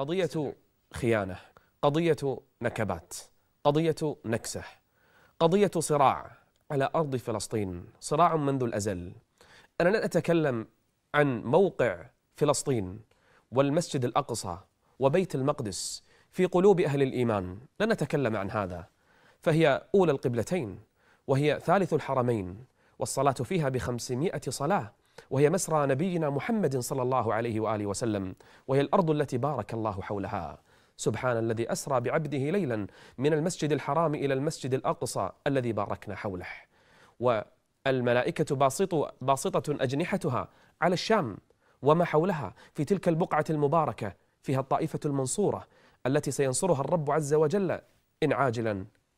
قضية خيانة قضية نكبات قضية نكسة قضية صراع على أرض فلسطين صراع منذ الأزل أنا لا أتكلم عن موقع فلسطين والمسجد الأقصى وبيت المقدس في قلوب أهل الإيمان لا نتكلم عن هذا فهي أولى القبلتين وهي ثالث الحرمين والصلاة فيها بخمسمائة صلاة وهي مسرى نبينا محمد صلى الله عليه واله وسلم وهي الارض التي بارك الله حولها سبحان الذي اسرى بعبده ليلا من المسجد الحرام الى المسجد الاقصى الذي باركنا حوله والملائكه باسط باسطه اجنحتها على الشام وما حولها في تلك البقعه المباركه فيها الطائفه المنصوره التي سينصرها الرب عز وجل ان عاجلا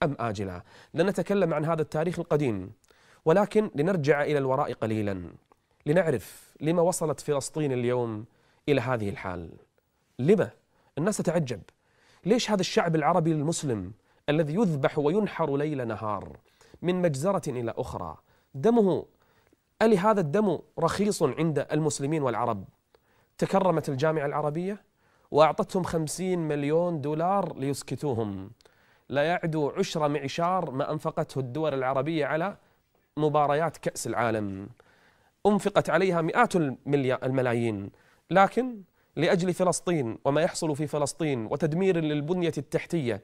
ام اجلا لنتكلم عن هذا التاريخ القديم ولكن لنرجع الى الوراء قليلا لنعرف لما وصلت فلسطين اليوم إلى هذه الحال لما؟ الناس تتعجب ليش هذا الشعب العربي المسلم الذي يذبح وينحر ليل نهار من مجزرة إلى أخرى دمه ألي هذا الدم رخيص عند المسلمين والعرب تكرمت الجامعة العربية وأعطتهم خمسين مليون دولار ليسكتوهم لا يعدو عشر معشار ما أنفقته الدول العربية على مباريات كأس العالم أنفقت عليها مئات الملايين لكن لأجل فلسطين وما يحصل في فلسطين وتدمير للبنية التحتية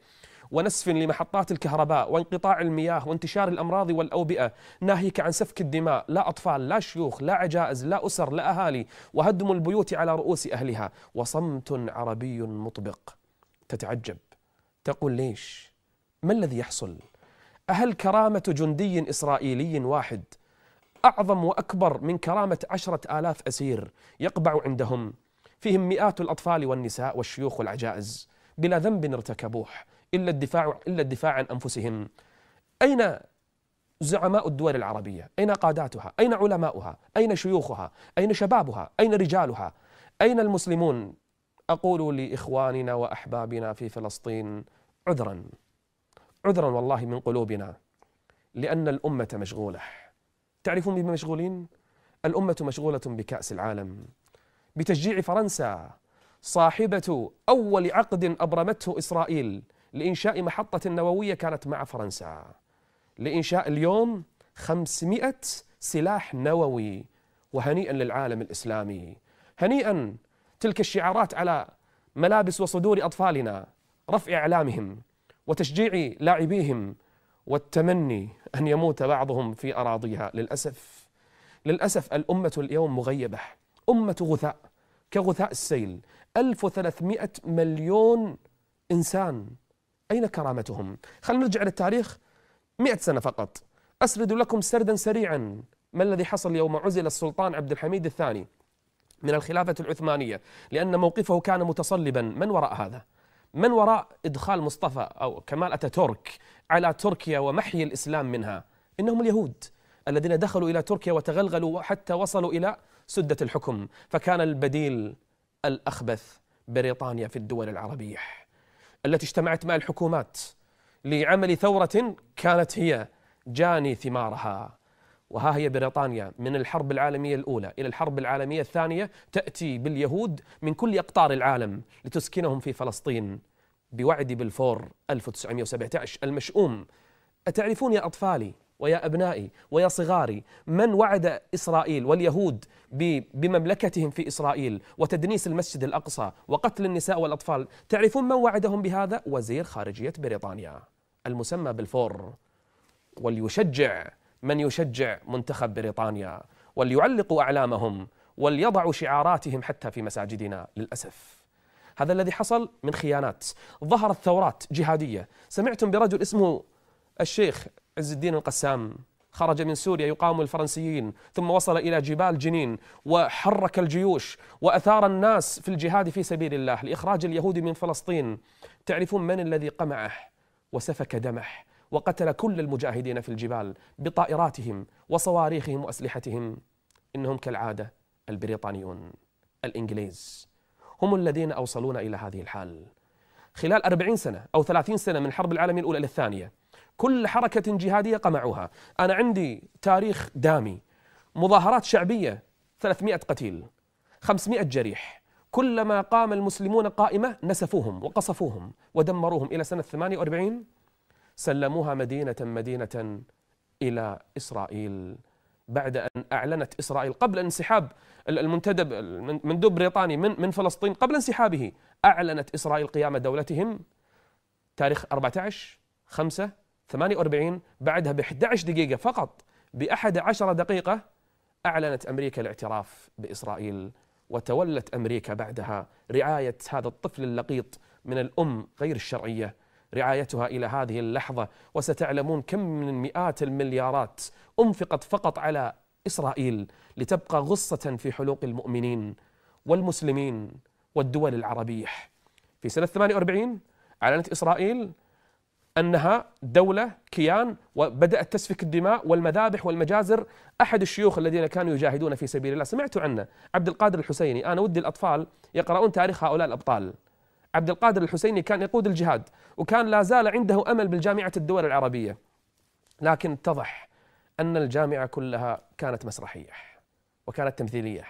ونسف لمحطات الكهرباء وانقطاع المياه وانتشار الأمراض والأوبئة ناهيك عن سفك الدماء لا أطفال لا شيوخ لا عجائز لا أسر لا أهالي وهدم البيوت على رؤوس أهلها وصمت عربي مطبق تتعجب تقول ليش ما الذي يحصل أهل كرامة جندي إسرائيلي واحد أعظم وأكبر من كرامة عشرة آلاف أسير يقبع عندهم فيهم مئات الأطفال والنساء والشيوخ والعجائز بلا ذنب ارتكبوه إلا الدفاع إلا الدفاع عن أنفسهم أين زعماء الدول العربية؟ أين قاداتها؟ أين علماؤها؟ أين شيوخها؟ أين شبابها؟ أين رجالها؟ أين المسلمون؟ أقول لإخواننا وأحبابنا في فلسطين عذرا عذرا والله من قلوبنا لأن الأمة مشغولة تعرفون بما مشغولين؟ الأمة مشغولة بكأس العالم بتشجيع فرنسا صاحبة أول عقد أبرمته إسرائيل لإنشاء محطة نووية كانت مع فرنسا لإنشاء اليوم 500 سلاح نووي وهنيئا للعالم الإسلامي هنيئا تلك الشعارات على ملابس وصدور أطفالنا رفع إعلامهم وتشجيع لاعبيهم والتمني أن يموت بعضهم في أراضيها للأسف للأسف الأمة اليوم مغيبة أمة غثاء كغثاء السيل 1300 مليون إنسان أين كرامتهم؟ خلينا نرجع للتاريخ 100 سنة فقط أسرد لكم سردا سريعا ما الذي حصل يوم عزل السلطان عبد الحميد الثاني من الخلافة العثمانية لأن موقفه كان متصلبا من وراء هذا؟ من وراء إدخال مصطفى أو كمال أتاتورك على تركيا ومحي الإسلام منها إنهم اليهود الذين دخلوا إلى تركيا وتغلغلوا حتى وصلوا إلى سدة الحكم فكان البديل الأخبث بريطانيا في الدول العربية التي اجتمعت مع الحكومات لعمل ثورة كانت هي جاني ثمارها وها هي بريطانيا من الحرب العالمية الأولى إلى الحرب العالمية الثانية تأتي باليهود من كل أقطار العالم لتسكنهم في فلسطين بوعد بالفور 1917 المشؤوم أتعرفون يا أطفالي ويا أبنائي ويا صغاري من وعد إسرائيل واليهود بمملكتهم في إسرائيل وتدنيس المسجد الأقصى وقتل النساء والأطفال تعرفون من وعدهم بهذا؟ وزير خارجية بريطانيا المسمى بالفور وليشجع من يشجع منتخب بريطانيا وليعلقوا أعلامهم وليضعوا شعاراتهم حتى في مساجدنا للأسف هذا الذي حصل من خيانات ظهرت ثورات جهادية سمعتم برجل اسمه الشيخ عز الدين القسام خرج من سوريا يقاوم الفرنسيين ثم وصل إلى جبال جنين وحرك الجيوش وأثار الناس في الجهاد في سبيل الله لإخراج اليهود من فلسطين تعرفون من الذي قمعه وسفك دمه وقتل كل المجاهدين في الجبال بطائراتهم وصواريخهم وأسلحتهم إنهم كالعادة البريطانيون الإنجليز هم الذين أوصلونا إلى هذه الحال خلال أربعين سنة أو ثلاثين سنة من الحرب العالمية الأولى إلى الثانية كل حركة جهادية قمعوها أنا عندي تاريخ دامي مظاهرات شعبية 300 قتيل 500 جريح كلما قام المسلمون قائمة نسفوهم وقصفوهم ودمروهم إلى سنة 48 سلموها مدينة مدينة إلى إسرائيل بعد أن أعلنت إسرائيل قبل انسحاب المنتدب المندوب بريطاني من من فلسطين قبل انسحابه أعلنت إسرائيل قيام دولتهم تاريخ 14 5 48 بعدها ب 11 دقيقة فقط ب 11 دقيقة أعلنت أمريكا الاعتراف بإسرائيل وتولت أمريكا بعدها رعاية هذا الطفل اللقيط من الأم غير الشرعية رعايتها إلى هذه اللحظة وستعلمون كم من مئات المليارات أنفقت فقط على إسرائيل لتبقى غصة في حلوق المؤمنين والمسلمين والدول العربية في سنة 48 أعلنت إسرائيل أنها دولة كيان وبدأت تسفك الدماء والمذابح والمجازر أحد الشيوخ الذين كانوا يجاهدون في سبيل الله سمعت عنه عبد القادر الحسيني أنا ودي الأطفال يقرؤون تاريخ هؤلاء الأبطال عبد القادر الحسيني كان يقود الجهاد وكان لا زال عنده امل بالجامعه الدول العربيه لكن اتضح ان الجامعه كلها كانت مسرحيه وكانت تمثيليه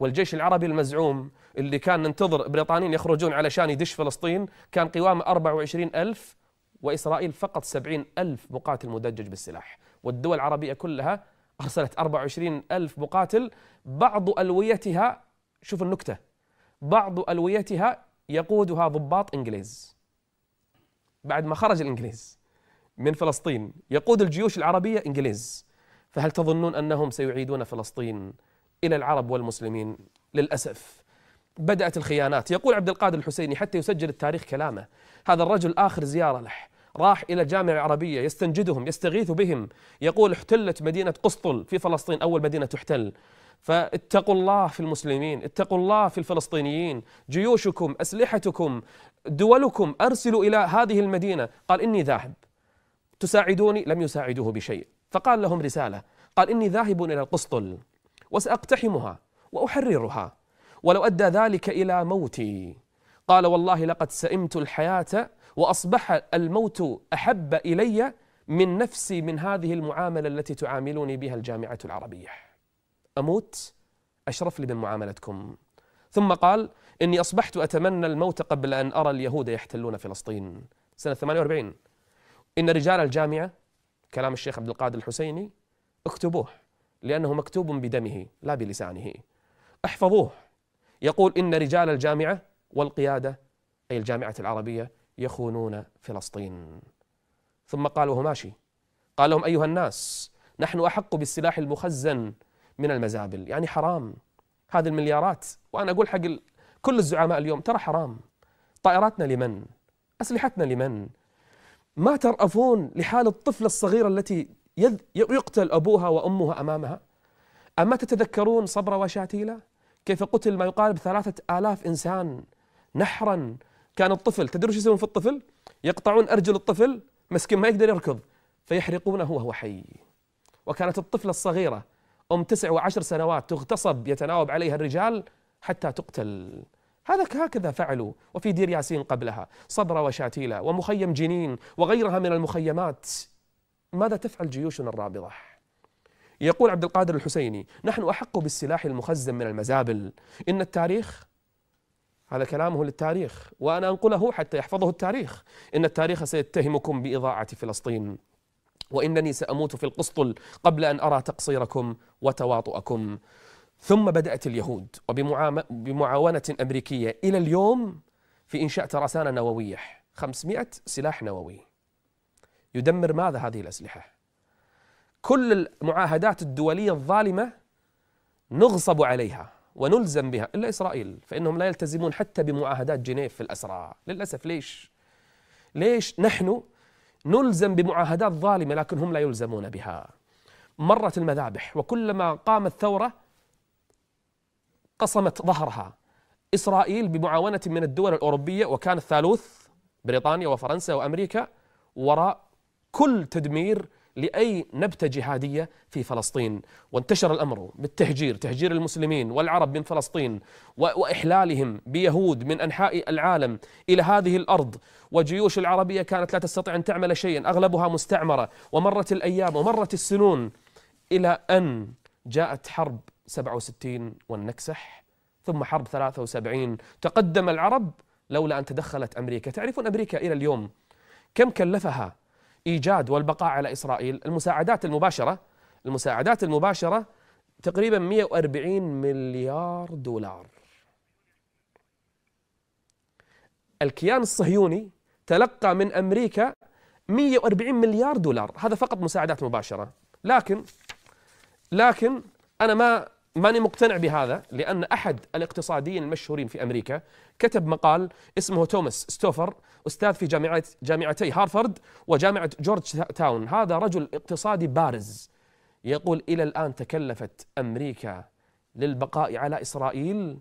والجيش العربي المزعوم اللي كان ننتظر بريطانيين يخرجون علشان يدش فلسطين كان قوامه 24 ألف وإسرائيل فقط 70 ألف مقاتل مدجج بالسلاح والدول العربية كلها أرسلت 24 ألف مقاتل بعض ألويتها شوف النكتة بعض ألويتها يقودها ضباط انجليز بعد ما خرج الانجليز من فلسطين يقود الجيوش العربيه انجليز فهل تظنون انهم سيعيدون فلسطين الى العرب والمسلمين للاسف بدات الخيانات يقول عبد القادر الحسيني حتى يسجل التاريخ كلامه هذا الرجل اخر زياره له راح إلى الجامعة العربية يستنجدهم يستغيث بهم يقول احتلت مدينة قسطل في فلسطين أول مدينة تحتل فاتقوا الله في المسلمين اتقوا الله في الفلسطينيين جيوشكم أسلحتكم دولكم أرسلوا إلى هذه المدينة قال إني ذاهب تساعدوني لم يساعدوه بشيء فقال لهم رسالة قال إني ذاهب إلى القسطل وسأقتحمها وأحررها ولو أدى ذلك إلى موتي قال والله لقد سئمت الحياة وأصبح الموت أحب إلي من نفسي من هذه المعاملة التي تعاملني بها الجامعة العربية أموت أشرف لي من معاملتكم ثم قال إني أصبحت أتمنى الموت قبل أن أرى اليهود يحتلون فلسطين سنة 48 إن رجال الجامعة كلام الشيخ عبد القادر الحسيني اكتبوه لأنه مكتوب بدمه لا بلسانه احفظوه يقول إن رجال الجامعة والقيادة أي الجامعة العربية يخونون فلسطين ثم قال وهو ماشي قال لهم أيها الناس نحن أحق بالسلاح المخزن من المزابل يعني حرام هذه المليارات وأنا أقول حق كل الزعماء اليوم ترى حرام طائراتنا لمن أسلحتنا لمن ما ترأفون لحال الطفلة الصغيرة التي يقتل أبوها وأمها أمامها أما تتذكرون صبر وشاتيلا كيف قتل ما يقارب ثلاثة آلاف إنسان نحرا كان الطفل تدري شو يسوون في الطفل يقطعون أرجل الطفل مسكين ما يقدر يركض فيحرقونه وهو حي وكانت الطفلة الصغيرة أم تسع وعشر سنوات تغتصب يتناوب عليها الرجال حتى تقتل هذا هكذا فعلوا وفي دير ياسين قبلها صبرة وشاتيلة ومخيم جنين وغيرها من المخيمات ماذا تفعل جيوشنا الرابضة؟ يقول عبد القادر الحسيني نحن أحق بالسلاح المخزن من المزابل إن التاريخ هذا كلامه للتاريخ وأنا أنقله حتى يحفظه التاريخ إن التاريخ سيتهمكم بإضاعة فلسطين وإنني سأموت في القسطل قبل أن أرى تقصيركم وتواطؤكم ثم بدأت اليهود وبمعاونة أمريكية إلى اليوم في إنشاء ترسانة نووية 500 سلاح نووي يدمر ماذا هذه الأسلحة؟ كل المعاهدات الدولية الظالمة نغصب عليها ونلزم بها إلا إسرائيل فإنهم لا يلتزمون حتى بمعاهدات جنيف في الأسرى للأسف ليش؟ ليش نحن نلزم بمعاهدات ظالمة لكن هم لا يلزمون بها مرت المذابح وكلما قامت ثورة قصمت ظهرها إسرائيل بمعاونة من الدول الأوروبية وكان الثالوث بريطانيا وفرنسا وأمريكا وراء كل تدمير لأي نبتة جهادية في فلسطين وانتشر الأمر بالتهجير تهجير المسلمين والعرب من فلسطين وإحلالهم بيهود من أنحاء العالم إلى هذه الأرض وجيوش العربية كانت لا تستطيع أن تعمل شيئا أغلبها مستعمرة ومرت الأيام ومرت السنون إلى أن جاءت حرب 67 والنكسح ثم حرب 73 تقدم العرب لولا أن تدخلت أمريكا تعرفون أمريكا إلى اليوم كم كلفها ايجاد والبقاء على اسرائيل المساعدات المباشره المساعدات المباشره تقريبا 140 مليار دولار الكيان الصهيوني تلقى من امريكا 140 مليار دولار هذا فقط مساعدات مباشره لكن لكن انا ما ماني مقتنع بهذا لأن أحد الاقتصاديين المشهورين في أمريكا كتب مقال اسمه توماس ستوفر أستاذ في جامعة جامعتي هارفرد وجامعة جورج تاون هذا رجل اقتصادي بارز يقول إلى الآن تكلفت أمريكا للبقاء على إسرائيل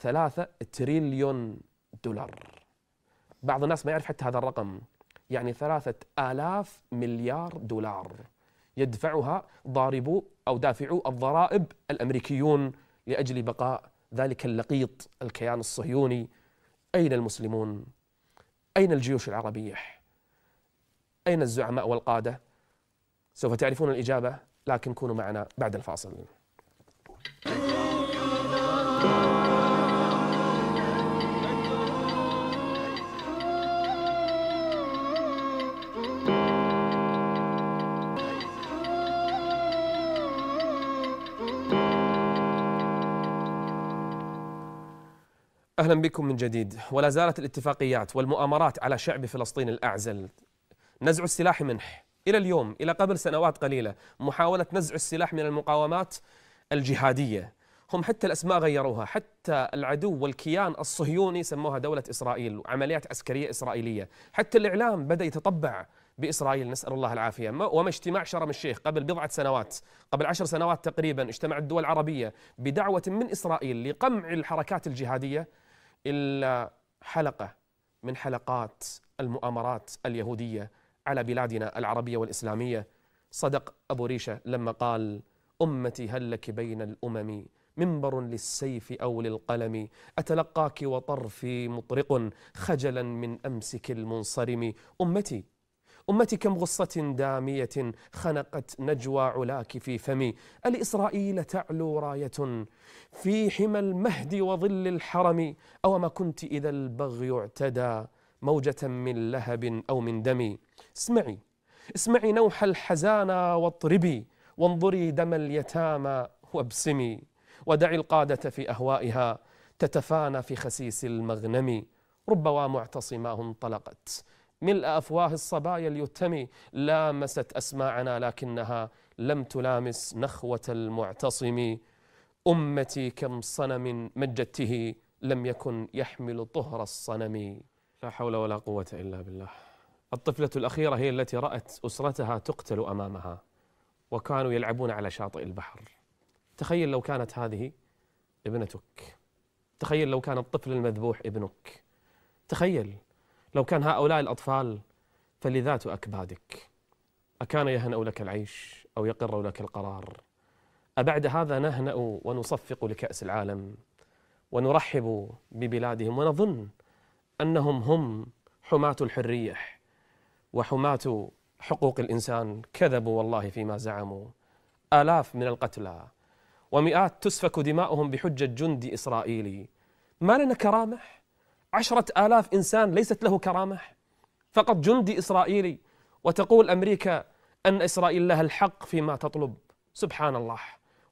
ثلاثة تريليون دولار بعض الناس ما يعرف حتى هذا الرقم يعني ثلاثة آلاف مليار دولار يدفعها ضاربو أو دافعو الضرائب الأمريكيون لأجل بقاء ذلك اللقيط الكيان الصهيوني أين المسلمون؟ أين الجيوش العربية؟ أين الزعماء والقادة؟ سوف تعرفون الإجابة لكن كونوا معنا بعد الفاصل. أهلا بكم من جديد ولا زالت الاتفاقيات والمؤامرات على شعب فلسطين الأعزل نزع السلاح منح إلى اليوم إلى قبل سنوات قليلة محاولة نزع السلاح من المقاومات الجهادية هم حتى الأسماء غيروها حتى العدو والكيان الصهيوني سموها دولة إسرائيل وعمليات عسكرية إسرائيلية حتى الإعلام بدأ يتطبع بإسرائيل نسأل الله العافية وما اجتماع شرم الشيخ قبل بضعة سنوات قبل عشر سنوات تقريبا اجتمع الدول العربية بدعوة من إسرائيل لقمع الحركات الجهادية إلا حلقة من حلقات المؤامرات اليهودية على بلادنا العربية والإسلامية صدق أبو ريشة لما قال أمتي هل لك بين الأمم منبر للسيف أو للقلم أتلقاك وطرفي مطرق خجلا من أمسك المنصرم أمتي أمتي كم غصة دامية خنقت نجوى علاك في فمي الإسرائيل تعلو راية في حمى المهد وظل الحرم أو ما كنت إذا البغي اعتدى موجة من لهب أو من دم اسمعي اسمعي نوح الحزانى واطربي وانظري دم اليتامى وابسمي ودعي القادة في أهوائها تتفانى في خسيس المغنم ربما معتصماه انطلقت ملء أفواه الصبايا اليتم لامست أسماعنا لكنها لم تلامس نخوة المعتصم أمتي كم صنم مجدته لم يكن يحمل طهر الصنم لا حول ولا قوة إلا بالله الطفلة الأخيرة هي التي رأت أسرتها تقتل أمامها وكانوا يلعبون على شاطئ البحر تخيل لو كانت هذه ابنتك تخيل لو كان الطفل المذبوح ابنك تخيل لو كان هؤلاء الأطفال فلذات أكبادك أكان يهنأ لك العيش أو يقر لك القرار أبعد هذا نهنأ ونصفق لكأس العالم ونرحب ببلادهم ونظن أنهم هم حماة الحرية وحماة حقوق الإنسان كذبوا والله فيما زعموا آلاف من القتلى ومئات تسفك دماؤهم بحجة جندي إسرائيلي ما لنا كرامه عشرة آلاف إنسان ليست له كرامة فقط جندي إسرائيلي وتقول أمريكا أن إسرائيل لها الحق فيما تطلب سبحان الله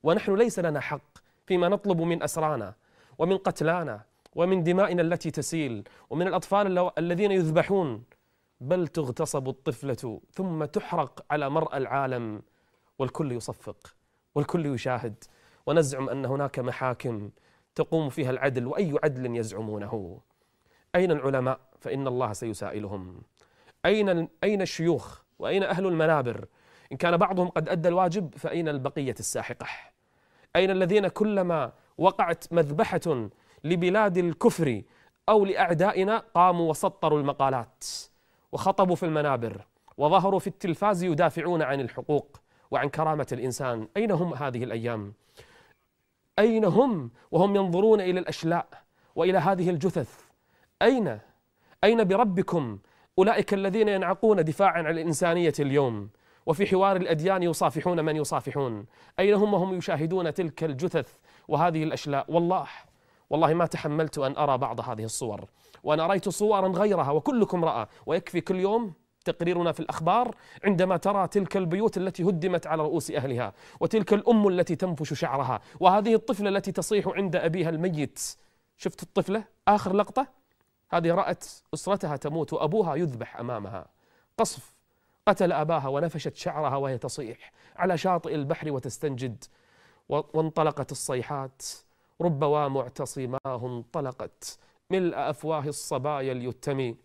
ونحن ليس لنا حق فيما نطلب من أسرانا ومن قتلانا ومن دمائنا التي تسيل ومن الأطفال الذين يذبحون بل تغتصب الطفلة ثم تحرق على مرأى العالم والكل يصفق والكل يشاهد ونزعم أن هناك محاكم تقوم فيها العدل وأي عدل يزعمونه أين العلماء فإن الله سيسائلهم أين أين الشيوخ وأين أهل المنابر إن كان بعضهم قد أدى الواجب فأين البقية الساحقة أين الذين كلما وقعت مذبحة لبلاد الكفر أو لأعدائنا قاموا وسطروا المقالات وخطبوا في المنابر وظهروا في التلفاز يدافعون عن الحقوق وعن كرامة الإنسان أين هم هذه الأيام أين هم وهم ينظرون إلى الأشلاء وإلى هذه الجثث أين أين بربكم أولئك الذين ينعقون دفاعا عن الإنسانية اليوم وفي حوار الأديان يصافحون من يصافحون أين هم وهم يشاهدون تلك الجثث وهذه الأشلاء والله والله ما تحملت أن أرى بعض هذه الصور وأنا رأيت صورا غيرها وكلكم رأى ويكفي كل يوم تقريرنا في الأخبار عندما ترى تلك البيوت التي هدمت على رؤوس أهلها وتلك الأم التي تنفش شعرها وهذه الطفلة التي تصيح عند أبيها الميت شفت الطفلة آخر لقطة هذه رأت أسرتها تموت وأبوها يذبح أمامها قصف قتل أباها ونفشت شعرها وهي تصيح على شاطئ البحر وتستنجد وانطلقت الصيحات رب ومعتصماه انطلقت ملء أفواه الصبايا اليتمي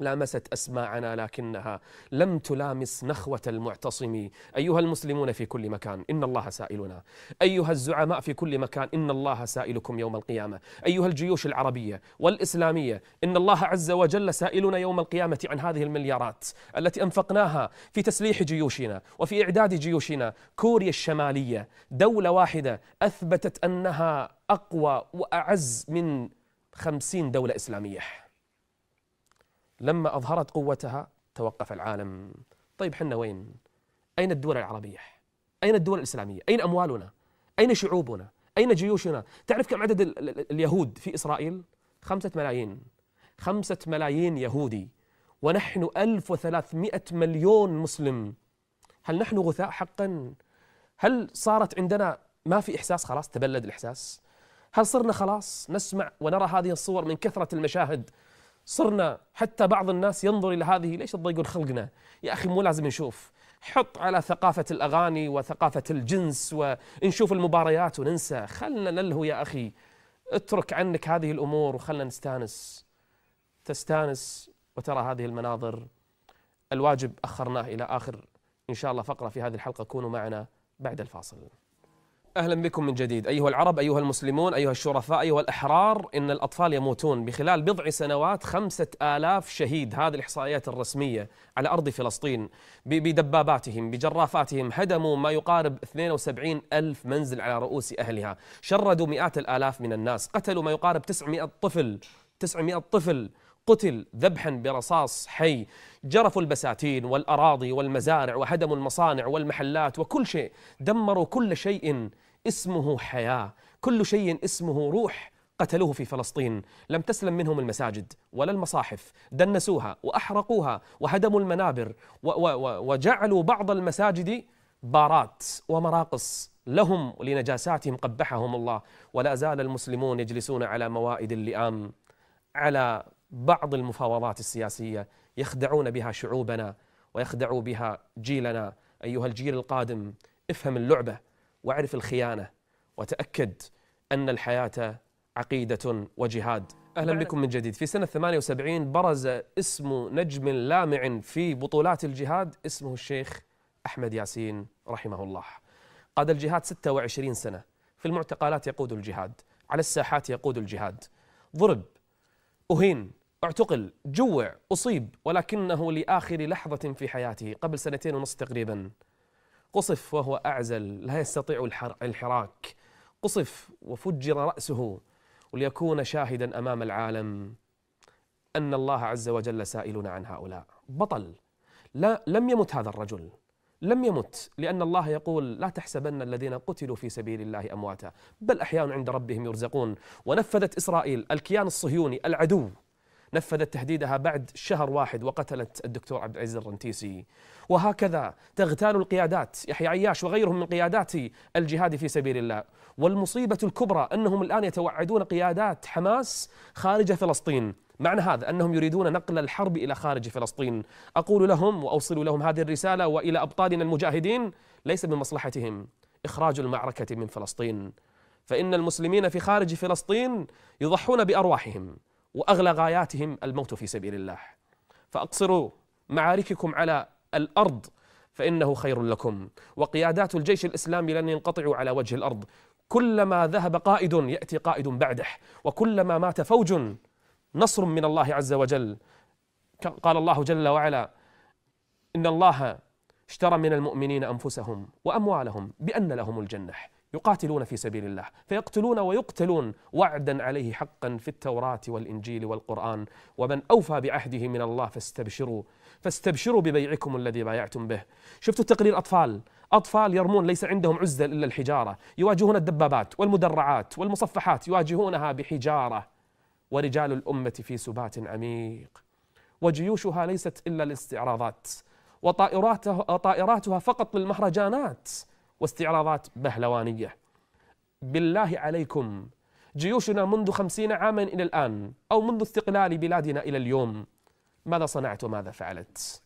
لامست أسماعنا لكنها لم تلامس نخوة المعتصم أيها المسلمون في كل مكان إن الله سائلنا أيها الزعماء في كل مكان إن الله سائلكم يوم القيامة أيها الجيوش العربية والإسلامية إن الله عز وجل سائلنا يوم القيامة عن هذه المليارات التي أنفقناها في تسليح جيوشنا وفي إعداد جيوشنا كوريا الشمالية دولة واحدة أثبتت أنها أقوى وأعز من خمسين دولة إسلامية لما أظهرت قوتها توقف العالم طيب حنا وين؟ أين الدول العربية؟ أين الدول الإسلامية؟ أين أموالنا؟ أين شعوبنا؟ أين جيوشنا؟ تعرف كم عدد اليهود في إسرائيل؟ خمسة ملايين خمسة ملايين يهودي ونحن ألف وثلاثمائة مليون مسلم هل نحن غثاء حقا؟ هل صارت عندنا ما في إحساس خلاص تبلد الإحساس؟ هل صرنا خلاص نسمع ونرى هذه الصور من كثرة المشاهد صرنا حتى بعض الناس ينظر الى هذه ليش تضيقون خلقنا؟ يا اخي مو لازم نشوف حط على ثقافة الأغاني وثقافة الجنس ونشوف المباريات وننسى خلنا نلهو يا أخي اترك عنك هذه الأمور وخلنا نستانس تستانس وترى هذه المناظر الواجب أخرناه إلى آخر إن شاء الله فقرة في هذه الحلقة كونوا معنا بعد الفاصل أهلا بكم من جديد أيها العرب أيها المسلمون أيها الشرفاء أيها الأحرار إن الأطفال يموتون بخلال بضع سنوات خمسة آلاف شهيد هذه الإحصائيات الرسمية على أرض فلسطين بدباباتهم بجرافاتهم هدموا ما يقارب 72 ألف منزل على رؤوس أهلها شردوا مئات الآلاف من الناس قتلوا ما يقارب 900 طفل 900 طفل قتل ذبحا برصاص حي جرفوا البساتين والأراضي والمزارع وهدموا المصانع والمحلات وكل شيء دمروا كل شيء اسمه حياه كل شيء اسمه روح قتلوه في فلسطين لم تسلم منهم المساجد ولا المصاحف دنسوها وأحرقوها وهدموا المنابر وجعلوا بعض المساجد بارات ومراقص لهم لنجاساتهم قبحهم الله ولا زال المسلمون يجلسون على موائد اللئام على بعض المفاوضات السياسية يخدعون بها شعوبنا ويخدعوا بها جيلنا أيها الجيل القادم افهم اللعبة واعرف الخيانه وتاكد ان الحياه عقيده وجهاد. اهلا بكم من جديد في سنه 78 برز اسم نجم لامع في بطولات الجهاد اسمه الشيخ احمد ياسين رحمه الله. قاد الجهاد 26 سنه في المعتقلات يقود الجهاد، على الساحات يقود الجهاد. ضرب اهين اعتقل جوع اصيب ولكنه لاخر لحظه في حياته قبل سنتين ونصف تقريبا قصف وهو أعزل لا يستطيع الحراك قصف وفجر رأسه وليكون شاهدا أمام العالم أن الله عز وجل سائلنا عن هؤلاء بطل لا لم يمت هذا الرجل لم يمت لأن الله يقول لا تحسبن الذين قتلوا في سبيل الله أمواتا بل أحيان عند ربهم يرزقون ونفذت إسرائيل الكيان الصهيوني العدو نفذت تهديدها بعد شهر واحد وقتلت الدكتور عبد العزيز الرنتيسي وهكذا تغتال القيادات يحيى عياش وغيرهم من قيادات الجهاد في سبيل الله والمصيبة الكبرى أنهم الآن يتوعدون قيادات حماس خارج فلسطين معنى هذا أنهم يريدون نقل الحرب إلى خارج فلسطين أقول لهم وأوصل لهم هذه الرسالة وإلى أبطالنا المجاهدين ليس من مصلحتهم إخراج المعركة من فلسطين فإن المسلمين في خارج فلسطين يضحون بأرواحهم واغلى غاياتهم الموت في سبيل الله فاقصروا معارككم على الارض فانه خير لكم وقيادات الجيش الاسلامي لن ينقطعوا على وجه الارض كلما ذهب قائد ياتي قائد بعده وكلما مات فوج نصر من الله عز وجل قال الله جل وعلا ان الله اشترى من المؤمنين انفسهم واموالهم بان لهم الجنه يقاتلون في سبيل الله فيقتلون ويقتلون وعدا عليه حقا في التوراة والإنجيل والقرآن ومن أوفى بعهده من الله فاستبشروا فاستبشروا ببيعكم الذي بايعتم به شفتوا التقرير أطفال أطفال يرمون ليس عندهم عزة إلا الحجارة يواجهون الدبابات والمدرعات والمصفحات يواجهونها بحجارة ورجال الأمة في سبات عميق وجيوشها ليست إلا الاستعراضات وطائراتها فقط للمهرجانات واستعراضات بهلوانية بالله عليكم جيوشنا منذ خمسين عاما إلى الآن أو منذ استقلال بلادنا إلى اليوم ماذا صنعت وماذا فعلت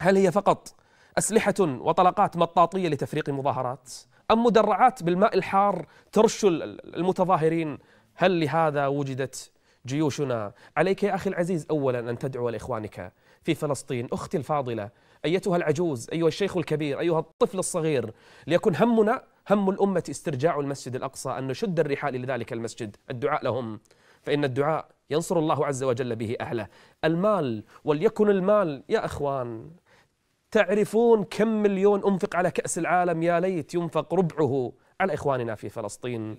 هل هي فقط أسلحة وطلقات مطاطية لتفريق المظاهرات أم مدرعات بالماء الحار ترش المتظاهرين هل لهذا وجدت جيوشنا عليك يا أخي العزيز أولا أن تدعو لإخوانك في فلسطين أختي الفاضلة أيتها العجوز أيها الشيخ الكبير أيها الطفل الصغير ليكن همنا هم الأمة استرجاع المسجد الأقصى أن نشد الرحال لذلك المسجد الدعاء لهم فإن الدعاء ينصر الله عز وجل به أهله المال وليكن المال يا أخوان تعرفون كم مليون أنفق على كأس العالم يا ليت ينفق ربعه على إخواننا في فلسطين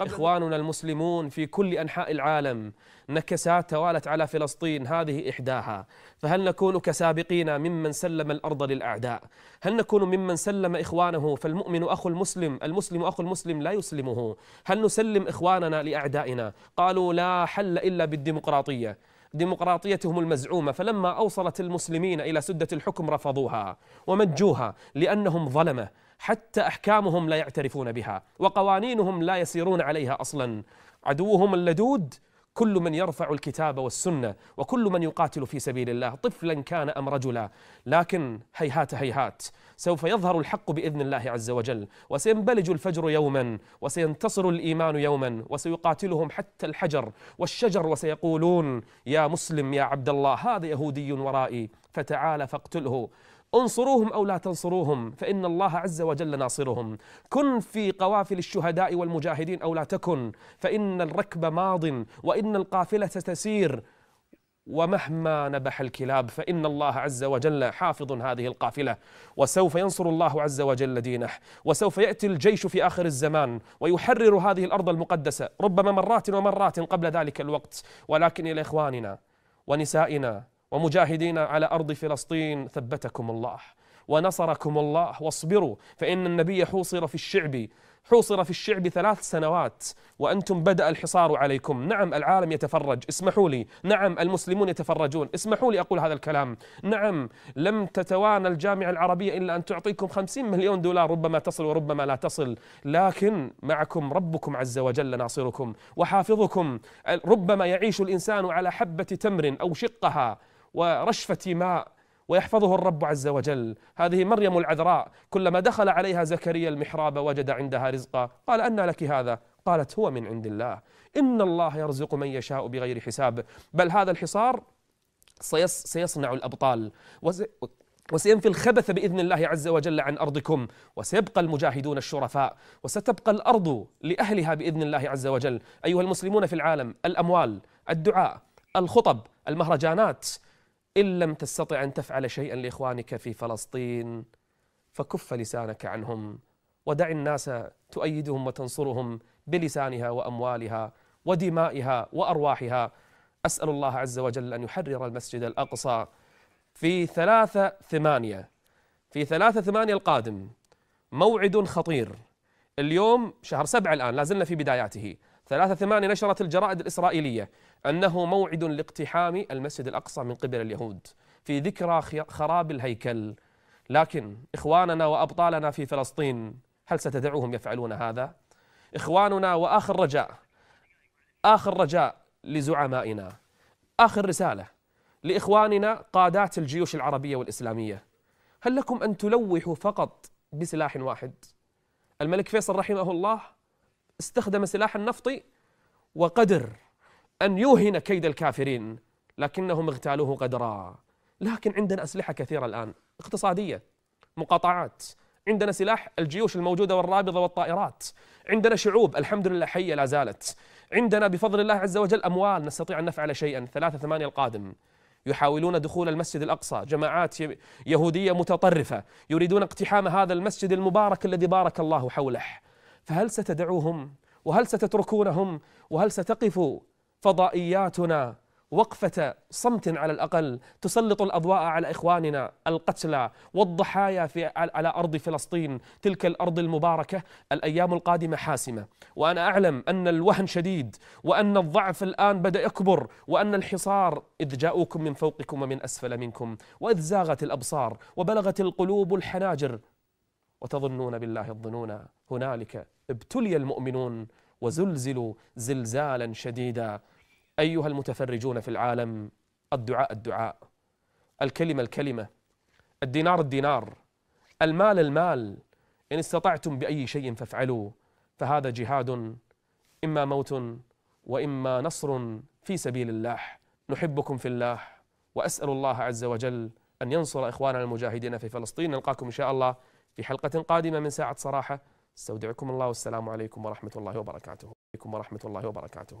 إخواننا المسلمون في كل أنحاء العالم نكسات توالت على فلسطين هذه إحداها فهل نكون كسابقين ممن سلم الأرض للأعداء هل نكون ممن سلم إخوانه فالمؤمن أخو المسلم المسلم أخو المسلم لا يسلمه هل نسلم إخواننا لأعدائنا قالوا لا حل إلا بالديمقراطية ديمقراطيتهم المزعومة فلما أوصلت المسلمين إلى سدة الحكم رفضوها ومجوها لأنهم ظلمة حتى احكامهم لا يعترفون بها وقوانينهم لا يسيرون عليها اصلا عدوهم اللدود كل من يرفع الكتاب والسنه وكل من يقاتل في سبيل الله طفلا كان ام رجلا لكن هيهات هيهات سوف يظهر الحق باذن الله عز وجل وسينبلج الفجر يوما وسينتصر الايمان يوما وسيقاتلهم حتى الحجر والشجر وسيقولون يا مسلم يا عبد الله هذا يهودي ورائي فتعال فاقتله انصروهم أو لا تنصروهم فإن الله عز وجل ناصرهم كن في قوافل الشهداء والمجاهدين أو لا تكن فإن الركب ماض وإن القافلة تسير ومهما نبح الكلاب فإن الله عز وجل حافظ هذه القافلة وسوف ينصر الله عز وجل دينه وسوف يأتي الجيش في آخر الزمان ويحرر هذه الأرض المقدسة ربما مرات ومرات قبل ذلك الوقت ولكن إلى إخواننا ونسائنا ومجاهدين على أرض فلسطين ثبتكم الله ونصركم الله واصبروا فإن النبي حوصر في الشعب حوصر في الشعب ثلاث سنوات وأنتم بدأ الحصار عليكم نعم العالم يتفرج اسمحوا لي نعم المسلمون يتفرجون اسمحوا لي أقول هذا الكلام نعم لم تتوانى الجامعة العربية إلا أن تعطيكم خمسين مليون دولار ربما تصل وربما لا تصل لكن معكم ربكم عز وجل ناصركم وحافظكم ربما يعيش الإنسان على حبة تمر أو شقها ورشفة ماء ويحفظه الرب عز وجل هذه مريم العذراء كلما دخل عليها زكريا المحراب وجد عندها رزقا قال أن لك هذا قالت هو من عند الله إن الله يرزق من يشاء بغير حساب بل هذا الحصار سيصنع الأبطال وسينفي الخبث بإذن الله عز وجل عن أرضكم وسيبقى المجاهدون الشرفاء وستبقى الأرض لأهلها بإذن الله عز وجل أيها المسلمون في العالم الأموال الدعاء الخطب المهرجانات إن لم تستطع أن تفعل شيئا لإخوانك في فلسطين فكف لسانك عنهم ودع الناس تؤيدهم وتنصرهم بلسانها وأموالها ودمائها وأرواحها أسأل الله عز وجل أن يحرر المسجد الأقصى في ثلاثة ثمانية في ثلاثة ثمانية القادم موعد خطير اليوم شهر سبعة الآن لازلنا في بداياته ثلاثة ثمانية نشرت الجرائد الإسرائيلية أنه موعد لاقتحام المسجد الأقصى من قبل اليهود في ذكرى خراب الهيكل لكن إخواننا وأبطالنا في فلسطين هل ستدعوهم يفعلون هذا؟ إخواننا وآخر رجاء آخر رجاء لزعمائنا آخر رسالة لإخواننا قادات الجيوش العربية والإسلامية هل لكم أن تلوحوا فقط بسلاح واحد؟ الملك فيصل رحمه الله استخدم سلاح النفطي وقدر أن يوهن كيد الكافرين لكنهم اغتالوه قدرا لكن عندنا أسلحة كثيرة الآن اقتصادية مقاطعات عندنا سلاح الجيوش الموجودة والرابضة والطائرات عندنا شعوب الحمد لله حية لا زالت عندنا بفضل الله عز وجل أموال نستطيع أن نفعل شيئا ثلاثة ثمانية القادم يحاولون دخول المسجد الأقصى جماعات يهودية متطرفة يريدون اقتحام هذا المسجد المبارك الذي بارك الله حوله فهل ستدعوهم وهل ستتركونهم وهل ستقفوا فضائياتنا وقفة صمت على الأقل تسلط الأضواء على إخواننا القتلى والضحايا في على أرض فلسطين تلك الأرض المباركة الأيام القادمة حاسمة وأنا أعلم أن الوهن شديد وأن الضعف الآن بدأ يكبر وأن الحصار إذ جاءوكم من فوقكم ومن أسفل منكم وإذ زاغت الأبصار وبلغت القلوب الحناجر وتظنون بالله الظنونا هنالك ابتلي المؤمنون وزلزلوا زلزالا شديدا أيها المتفرجون في العالم الدعاء الدعاء الكلمة الكلمة الدينار الدينار المال المال إن استطعتم بأي شيء فافعلوا فهذا جهاد إما موت وإما نصر في سبيل الله نحبكم في الله وأسأل الله عز وجل أن ينصر إخواننا المجاهدين في فلسطين نلقاكم إن شاء الله في حلقة قادمة من ساعة صراحة استودعكم الله والسلام عليكم ورحمة الله وبركاته ورحمة الله وبركاته